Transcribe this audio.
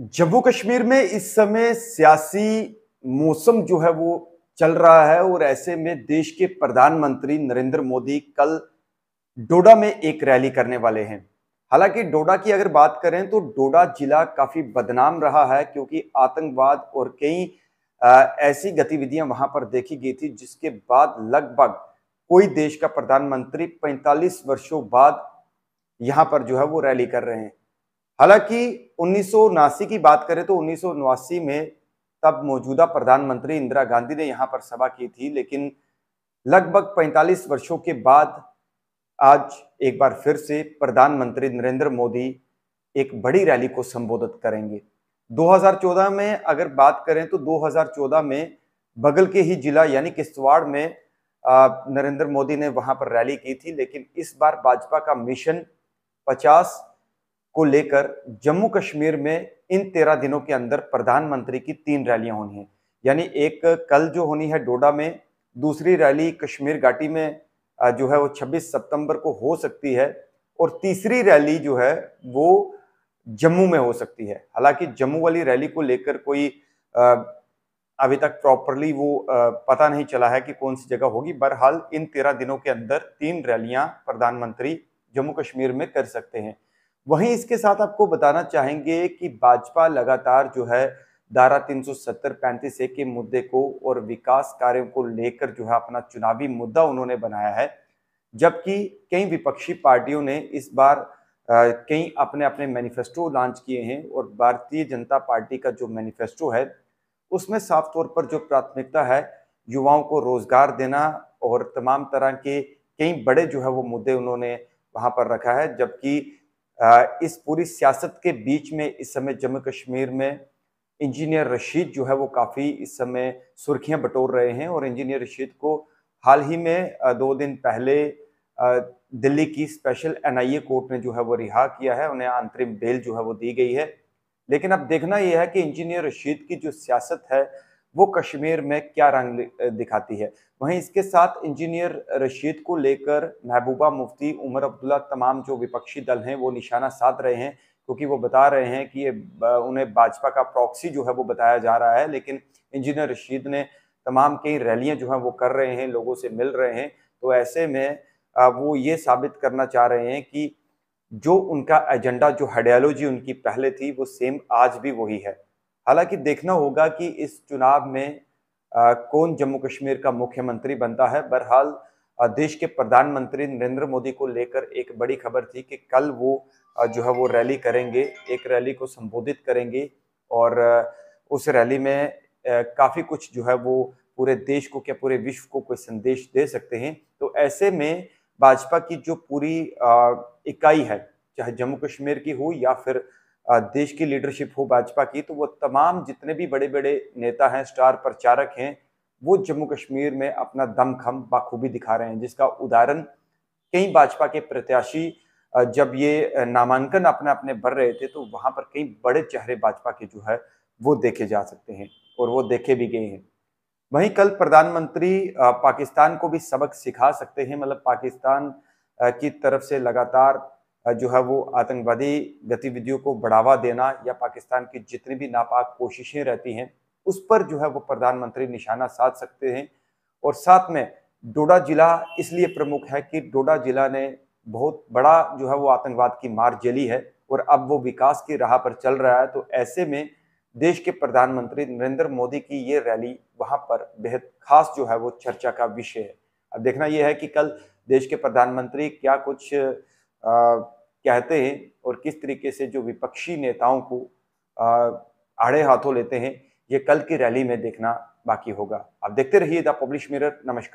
जम्मू कश्मीर में इस समय सियासी मौसम जो है वो चल रहा है और ऐसे में देश के प्रधानमंत्री नरेंद्र मोदी कल डोडा में एक रैली करने वाले हैं हालांकि डोडा की अगर बात करें तो डोडा जिला काफी बदनाम रहा है क्योंकि आतंकवाद और कई ऐसी गतिविधियां वहां पर देखी गई थी जिसके बाद लगभग कोई देश का प्रधानमंत्री 45 वर्षों बाद यहां पर जो है वो रैली कर रहे हैं हालांकि उन्नीस की बात करें तो उन्नीस में तब मौजूदा प्रधानमंत्री इंदिरा गांधी ने यहाँ पर सभा की थी लेकिन लगभग 45 वर्षों के बाद आज एक बार फिर से प्रधानमंत्री नरेंद्र मोदी एक बड़ी रैली को संबोधित करेंगे 2014 में अगर बात करें तो 2014 में बगल के ही जिला यानी किश्तवाड़ में नरेंद्र मोदी ने वहां पर रैली की थी लेकिन इस बार भाजपा का मिशन 50 को लेकर जम्मू कश्मीर में इन तेरह दिनों के अंदर प्रधानमंत्री की तीन रैलियां होनी है यानी एक कल जो होनी है डोडा में दूसरी रैली कश्मीर घाटी में जो है वो 26 सितंबर को हो सकती है और तीसरी रैली जो है वो जम्मू में हो सकती है हालांकि जम्मू वाली रैली को लेकर कोई अभी तक प्रॉपरली वो पता नहीं चला है कि कौन सी जगह होगी बहरहाल इन तेरह दिनों के अंदर तीन रैलियां प्रधानमंत्री जम्मू कश्मीर में कर सकते हैं वहीं इसके साथ आपको बताना चाहेंगे कि भाजपा लगातार जो है धारा तीन सौ सत्तर पैंतीस ए के मुद्दे को और विकास कार्यों को लेकर जो है अपना चुनावी मुद्दा उन्होंने बनाया है जबकि कई विपक्षी पार्टियों ने इस बार कई अपने अपने मैनिफेस्टो लॉन्च किए हैं और भारतीय जनता पार्टी का जो मैनिफेस्टो है उसमें साफ तौर पर जो प्राथमिकता है युवाओं को रोजगार देना और तमाम तरह के कई बड़े जो है वो मुद्दे उन्होंने वहां पर रखा है जबकि इस पूरी सियासत के बीच में इस समय जम्मू कश्मीर में इंजीनियर रशीद जो है वो काफ़ी इस समय सुर्खियां बटोर रहे हैं और इंजीनियर रशीद को हाल ही में दो दिन पहले दिल्ली की स्पेशल एनआईए कोर्ट ने जो है वो रिहा किया है उन्हें अंतरिम बेल जो है वो दी गई है लेकिन अब देखना यह है कि इंजीनियर रशीद की जो सियासत है वो कश्मीर में क्या रंग दिखाती है वहीं इसके साथ इंजीनियर रशीद को लेकर महबूबा मुफ्ती उमर अब्दुल्ला तमाम जो विपक्षी दल हैं वो निशाना साध रहे हैं क्योंकि वो बता रहे हैं कि ये उन्हें भाजपा का प्रॉक्सी जो है वो बताया जा रहा है लेकिन इंजीनियर रशीद ने तमाम कई रैलियां जो हैं वो कर रहे हैं लोगों से मिल रहे हैं तो ऐसे में वो ये साबित करना चाह रहे हैं कि जो उनका एजेंडा जो हडियालोजी उनकी पहले थी वो सेम आज भी वही है हालांकि देखना होगा कि इस चुनाव में आ, कौन जम्मू कश्मीर का मुख्यमंत्री बनता है बहरहाल देश के प्रधानमंत्री नरेंद्र मोदी को लेकर एक बड़ी खबर थी कि कल वो जो है वो रैली करेंगे एक रैली को संबोधित करेंगे और उस रैली में काफ़ी कुछ जो है वो पूरे देश को क्या पूरे विश्व को कोई संदेश दे सकते हैं तो ऐसे में भाजपा की जो पूरी इकाई है चाहे जम्मू कश्मीर की हो या फिर देश की लीडरशिप हो भाजपा की तो वो तमाम जितने भी बड़े बड़े नेता हैं स्टार प्रचारक हैं वो जम्मू कश्मीर में अपना दमखम बाखूबी दिखा रहे हैं जिसका उदाहरण कई भाजपा के प्रत्याशी जब ये नामांकन अपने अपने भर रहे थे तो वहाँ पर कई बड़े चेहरे भाजपा के जो है वो देखे जा सकते हैं और वो देखे भी गए हैं वहीं कल प्रधानमंत्री पाकिस्तान को भी सबक सिखा सकते हैं मतलब पाकिस्तान की तरफ से लगातार जो है वो आतंकवादी गतिविधियों को बढ़ावा देना या पाकिस्तान की जितनी भी नापाक कोशिशें रहती हैं उस पर जो है वो प्रधानमंत्री निशाना साध सकते हैं और साथ में डोडा जिला इसलिए प्रमुख है कि डोडा जिला ने बहुत बड़ा जो है वो आतंकवाद की मार जली है और अब वो विकास की राह पर चल रहा है तो ऐसे में देश के प्रधानमंत्री नरेंद्र मोदी की ये रैली वहाँ पर बेहद खास जो है वो चर्चा का विषय है अब देखना यह है कि कल देश के प्रधानमंत्री क्या कुछ आ, कहते हैं और किस तरीके से जो विपक्षी नेताओं को आड़े हाथों लेते हैं ये कल की रैली में देखना बाकी होगा आप देखते रहिए द पब्लिश मिरर नमस्कार